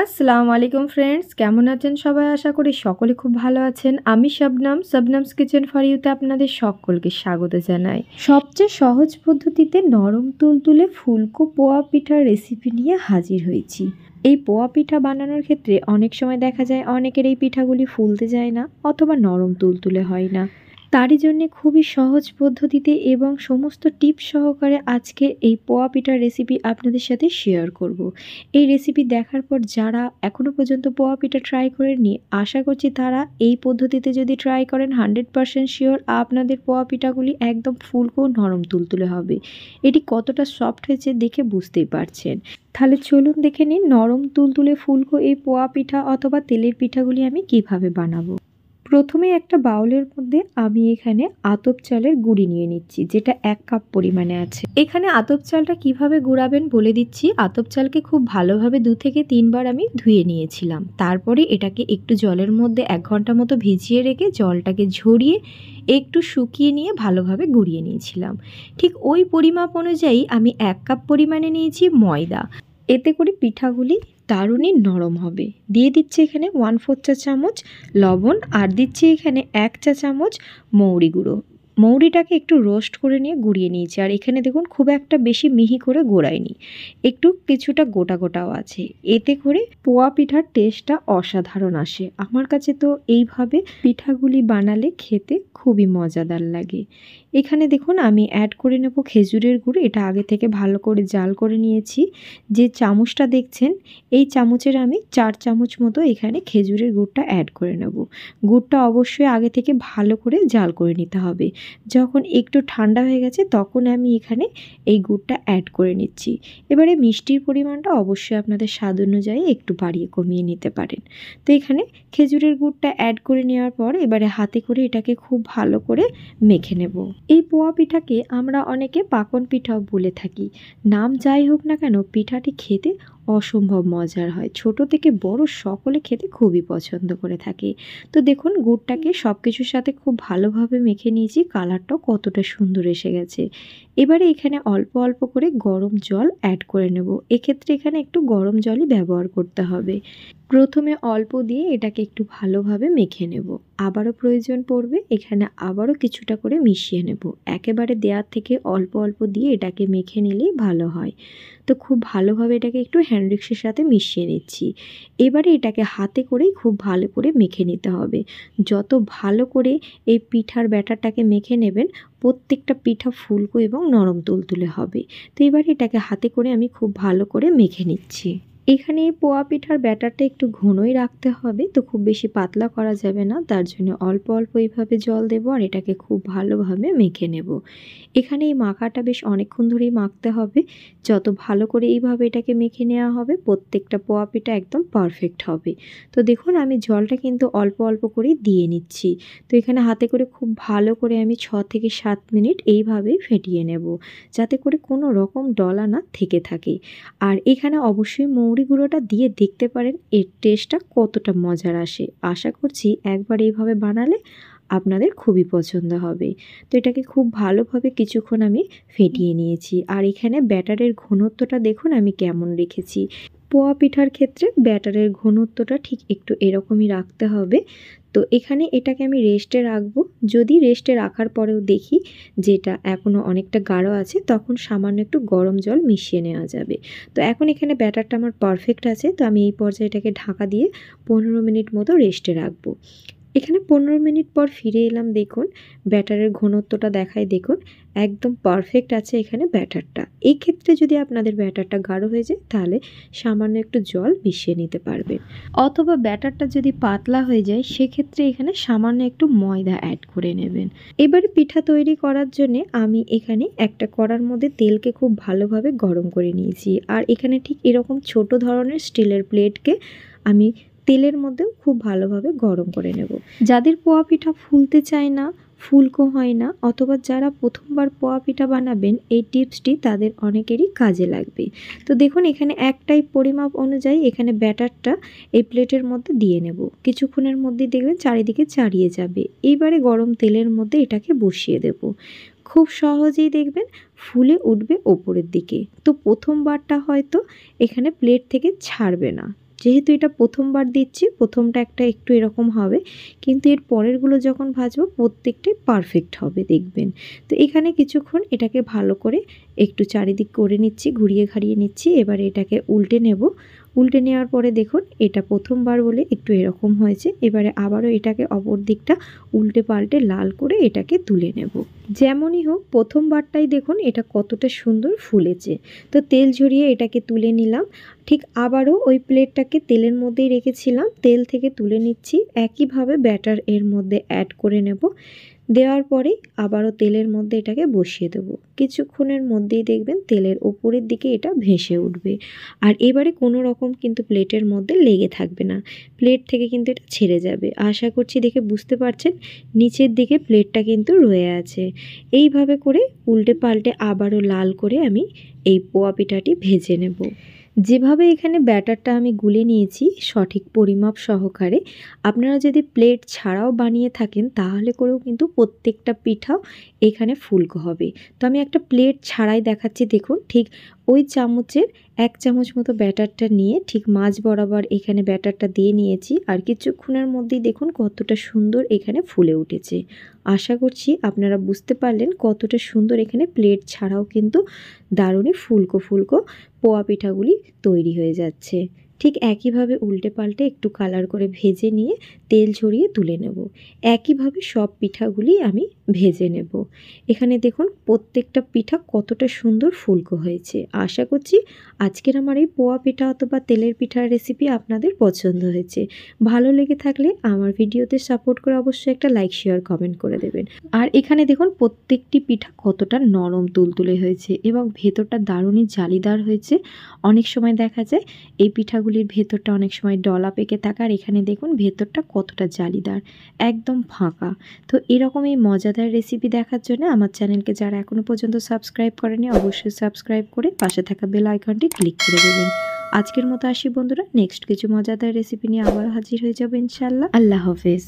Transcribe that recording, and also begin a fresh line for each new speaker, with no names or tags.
আসসালামু আলাইকুম ফ্রেন্ডস কেমন আছেন সবাই আশা করি সকলে খুব ভালো আছেন আমি শবনাম শবনামস কিচেন ফর ইউতে আপনাদের সকলকে স্বাগত জানাই সবচেয়ে সহজ পদ্ধতিতে নরম তুলতুলে ফুলকো পোয়া পিঠার রেসিপি নিয়ে হাজির হয়েছি এই পোয়া পিঠা বানানোর ক্ষেত্রে অনেক সময় দেখা যায় অনেকের এই পিঠাগুলি ফুলতে যায় না অথবা নরম তুলতুলে হয় না তারই জন্যে খুবই সহজ পদ্ধতিতে এবং সমস্ত টিপ সহকারে আজকে এই পোয়া পিঠার রেসিপি আপনাদের সাথে শেয়ার করব। এই রেসিপি দেখার পর যারা এখনও পর্যন্ত পোয়া পিঠা ট্রাই করেননি আশা করছি তারা এই পদ্ধতিতে যদি ট্রাই করেন হান্ড্রেড পারসেন্ট শিওর আপনাদের পোয়া পিঠাগুলি একদম ফুলকো নরম তুলতুলে হবে এটি কতটা সফট হয়েছে দেখে বুঝতেই পারছেন তাহলে চলুন দেখে নিন নরম তুলতুলে ফুলকো এই পোয়া পিঠা অথবা তেলের পিঠাগুলি আমি কিভাবে বানাবো প্রথমে একটা বাউলের মধ্যে আমি এখানে আতপ চালের গুঁড়ি নিয়ে নিচ্ছি যেটা এক কাপ পরিমাণে আছে এখানে আতপ চালটা কিভাবে গুঁড়াবেন বলে দিচ্ছি আতপ চালকে খুব ভালোভাবে দু থেকে তিনবার আমি ধুয়ে নিয়েছিলাম তারপরে এটাকে একটু জলের মধ্যে এক ঘন্টা মতো ভিজিয়ে রেখে জলটাকে ঝরিয়ে একটু শুকিয়ে নিয়ে ভালোভাবে গুঁড়িয়ে নিয়েছিলাম ঠিক ওই পরিমাপ অনুযায়ী আমি এক কাপ পরিমাণে নিয়েছি ময়দা এতে করে পিঠাগুলি দারুণই নরম হবে দিয়ে দিচ্ছি এখানে ওয়ান ফোর চা চামচ লবণ আর দিচ্ছি এখানে এক চা চামচ মৌরি গুঁড়ো মৌরিটাকে একটু রোস্ট করে নিয়ে গুঁড়িয়ে নিয়েছি আর এখানে দেখুন খুব একটা বেশি মিহি করে গোড়ায়নি একটু কিছুটা গোটা গোটাও আছে এতে করে পোয়া পিঠার টেস্টটা অসাধারণ আসে আমার কাছে তো এইভাবে পিঠাগুলি বানালে খেতে খুবই মজাদার লাগে এখানে দেখুন আমি অ্যাড করে নেব খেজুরের গুড় এটা আগে থেকে ভালো করে জাল করে নিয়েছি যে চামচটা দেখছেন এই চামচের আমি চার চামচ মতো এখানে খেজুরের গুড়টা অ্যাড করে নেব গুড়টা অবশ্যই আগে থেকে ভালো করে জাল করে নিতে হবে যখন একটু ঠান্ডা হয়ে গেছে তখন আমি এখানে এই গুড়টা অ্যাড করে নিচ্ছি এবারে মিষ্টির পরিমাণটা অবশ্যই আপনাদের স্বাদ অনুযায়ী একটু বাড়িয়ে কমিয়ে নিতে পারেন তো এখানে খেজুরের গুড়টা অ্যাড করে নেওয়ার পর এবারে হাতে করে এটাকে খুব ভালো করে মেখে নেব এই পোয়া পিঠাকে আমরা অনেকে পাকন পিঠাও বলে থাকি নাম যাই হোক না কেন পিঠাটি খেতে অসম্ভব মজার হয় ছোট থেকে বড় সকলে খেতে খুবই পছন্দ করে থাকে তো দেখুন গুড়টাকে সব কিছুর সাথে খুব ভালোভাবে মেখে নিয়েছি কালারটাও কতটা সুন্দর এসে গেছে এবারে এখানে অল্প অল্প করে গরম জল অ্যাড করে নেব এক্ষেত্রে এখানে একটু গরম জলই ব্যবহার করতে হবে প্রথমে অল্প দিয়ে এটাকে একটু ভালোভাবে মেখে নেব আবারও প্রয়োজন পড়বে এখানে আবারও কিছুটা করে মিশিয়ে নেব একেবারে দেওয়ার থেকে অল্প অল্প দিয়ে এটাকে মেখে নিলেই ভালো হয় তো খুব ভালোভাবে এটাকে একটু হ্যান্ডরিক্সের সাথে মিশিয়ে নিচ্ছি এবারে এটাকে হাতে করেই খুব ভালো করে মেখে নিতে হবে যত ভালো করে এই পিঠার ব্যাটারটাকে মেখে নেবেন প্রত্যেকটা পিঠা ফুলকো এবং নরম তুলতুলে হবে তো এবার এটাকে হাতে করে আমি খুব ভালো করে মেখে নিচ্ছি এখানে পোয়া পিঠার ব্যাটারটা একটু ঘনই রাখতে হবে তো খুব বেশি পাতলা করা যাবে না তার জন্য অল্প অল্প এইভাবে জল দেবো আর এটাকে খুব ভালোভাবে মেখে নেব এখানে এই মাখাটা বেশ অনেকক্ষণ ধরেই মাখতে হবে যত ভালো করে এইভাবে এটাকে মেখে নেওয়া হবে প্রত্যেকটা পোয়া পিঠা একদম পারফেক্ট হবে তো দেখুন আমি জলটা কিন্তু অল্প অল্প করে দিয়ে নিচ্ছি তো এখানে হাতে করে খুব ভালো করে আমি ছ থেকে সাত মিনিট এইভাবেই ফেটিয়ে নেব যাতে করে কোনো রকম ডলা না থেকে থাকে আর এখানে অবশ্যই মৌ মুড়ি গুঁড়োটা দিয়ে দেখতে পারেন এর টেস্টটা কতটা মজার আসে আশা করছি একবার এইভাবে বানালে আপনাদের খুবই পছন্দ হবে তো এটাকে খুব ভালোভাবে কিছুক্ষণ আমি ফেটিয়ে নিয়েছি আর এখানে ব্যাটারের ঘনত্বটা দেখুন আমি কেমন রেখেছি পোয়া পিঠার ক্ষেত্রে ব্যাটারের ঘনত্বটা ঠিক একটু এরকমই রাখতে হবে তো এখানে এটাকে আমি রেস্টে রাখবো যদি রেস্টে রাখার পরেও দেখি যেটা এখনও অনেকটা গাঢ় আছে তখন সামান্য একটু গরম জল মিশিয়ে নেওয়া যাবে তো এখন এখানে ব্যাটারটা আমার পারফেক্ট আছে তো আমি এই পর্যায়ে এটাকে ঢাকা দিয়ে পনেরো মিনিট মতো রেস্টে রাখবো এখানে পনেরো মিনিট পর ফিরে এলাম দেখুন ব্যাটারের ঘনত্বটা দেখায় দেখুন একদম পারফেক্ট আছে এখানে ব্যাটারটা এই ক্ষেত্রে যদি আপনাদের ব্যাটারটা গাঢ় হয়ে যায় তাহলে সামান্য একটু জল মিশিয়ে নিতে পারবেন অথবা ব্যাটারটা যদি পাতলা হয়ে যায় সেক্ষেত্রে এখানে সামান্য একটু ময়দা অ্যাড করে নেবেন এবারে পিঠা তৈরি করার জন্য আমি এখানে একটা কড়ার মধ্যে তেলকে খুব ভালোভাবে গরম করে নিয়েছি আর এখানে ঠিক এরকম ছোট ধরনের স্টিলের প্লেটকে আমি তেলের মধ্যেও খুব ভালোভাবে গরম করে নেব যাদের পোয়া পিঠা ফুলতে চায় না ফুলকো হয় না অথবা যারা প্রথমবার পোয়া পিঠা বানাবেন এই টিপসটি তাদের অনেকেরই কাজে লাগবে তো দেখুন এখানে একটাই পরিমাপ অনুযায়ী এখানে ব্যাটারটা এই প্লেটের মধ্যে দিয়ে নেব কিছুক্ষণের মধ্যেই দেখবেন চারিদিকে চাড়িয়ে যাবে এইবারে গরম তেলের মধ্যে এটাকে বসিয়ে দেব খুব সহজেই দেখবেন ফুলে উঠবে ওপরের দিকে তো প্রথমবারটা হয়তো এখানে প্লেট থেকে ছাড়বে না যেহেতু এটা প্রথমবার দিচ্ছি প্রথমটা একটা একটু এরকম হবে কিন্তু এর পরেরগুলো যখন ভাজবো প্রত্যেকটাই পারফেক্ট হবে দেখবেন তো এখানে কিছুক্ষণ এটাকে ভালো করে একটু চারিদিক করে নিচ্ছি ঘুরিয়ে ঘাড়িয়ে নিচ্ছি এবার এটাকে উল্টে নেব উল্টে নেওয়ার পরে দেখুন এটা প্রথমবার বলে একটু এরকম হয়েছে এবারে আবারও এটাকে অপর দিকটা উল্টে পাল্টে লাল করে এটাকে তুলে নেব যেমনই হোক প্রথমবারটাই দেখুন এটা কতটা সুন্দর ফুলেছে তো তেল ঝরিয়ে এটাকে তুলে নিলাম ঠিক আবারও ওই প্লেটটাকে তেলের মধ্যেই রেখেছিলাম তেল থেকে তুলে নিচ্ছি একইভাবে ব্যাটার এর মধ্যে অ্যাড করে নেব দেওয়ার পরে আবারও তেলের মধ্যে এটাকে বসিয়ে দেব কিছুক্ষণের মধ্যেই দেখবেন তেলের ওপরের দিকে এটা ভেসে উঠবে আর এবারে কোনো রকম কিন্তু প্লেটের মধ্যে লেগে থাকবে না প্লেট থেকে কিন্তু এটা ছেড়ে যাবে আশা করছি দেখে বুঝতে পারছেন নিচের দিকে প্লেটটা কিন্তু রয়ে আছে এইভাবে করে উল্টে পাল্টে আবারও লাল করে আমি এই পোয়া পিঠাটি ভেজে নেব যেভাবে এখানে ব্যাটারটা আমি গুলে নিয়েছি সঠিক পরিমাপ সহকারে আপনারা যদি প্লেট ছাড়াও বানিয়ে থাকেন তাহলে করেও কিন্তু প্রত্যেকটা পিঠাও এখানে ফুলকো হবে তো আমি একটা প্লেট ছাড়াই দেখাচ্ছি দেখুন ঠিক ওই চামচের এক চামচ মতো ব্যাটারটা নিয়ে ঠিক মাছ বরাবর এখানে ব্যাটারটা দিয়ে নিয়েছি আর কিছুক্ষণের মধ্যেই দেখুন কতটা সুন্দর এখানে ফুলে উঠেছে আশা করছি আপনারা বুঝতে পারলেন কতটা সুন্দর এখানে প্লেট ছাড়াও কিন্তু দারুণই ফুলকো ফুলকো পোয়া পিঠাগুলি তৈরি হয়ে যাচ্ছে ঠিক একইভাবে উল্টে পাল্টে একটু কালার করে ভেজে নিয়ে তেল ঝরিয়ে তুলে নেব একইভাবে সব পিঠাগুলি আমি ভেজে নেব এখানে দেখুন প্রত্যেকটা পিঠা কতটা সুন্দর ফুলকো হয়েছে আশা করছি আজকের আমার এই পোয়া পিঠা অথবা তেলের পিঠার রেসিপি আপনাদের পছন্দ হয়েছে ভালো লেগে থাকলে আমার ভিডিওতে সাপোর্ট করে অবশ্যই একটা লাইক শেয়ার কমেন্ট করে দেবেন আর এখানে দেখুন প্রত্যেকটি পিঠা কতটা নরম তুলতুলে হয়েছে এবং ভেতরটা দারুণই জালিদার হয়েছে অনেক সময় দেখা যায় এই পিঠাগুলি গুলির ভেতরটা অনেক সময় ডলা পেকে থাকা আর এখানে দেখুন ভেতরটা কতটা জালিদার একদম ফাঁকা তো এরকম এই মজাদার রেসিপি দেখার জন্য আমার চ্যানেলকে যারা এখনও পর্যন্ত সাবস্ক্রাইব করেনি অবশ্যই সাবস্ক্রাইব করে পাশে থাকা বেল আইকনটি ক্লিক করে দেবেন আজকের মতো আসি বন্ধুরা নেক্সট কিছু মজাদার রেসিপি নিয়ে আবার হাজির হয়ে যাবে ইনশাল্লাহ আল্লাহ হাফেজ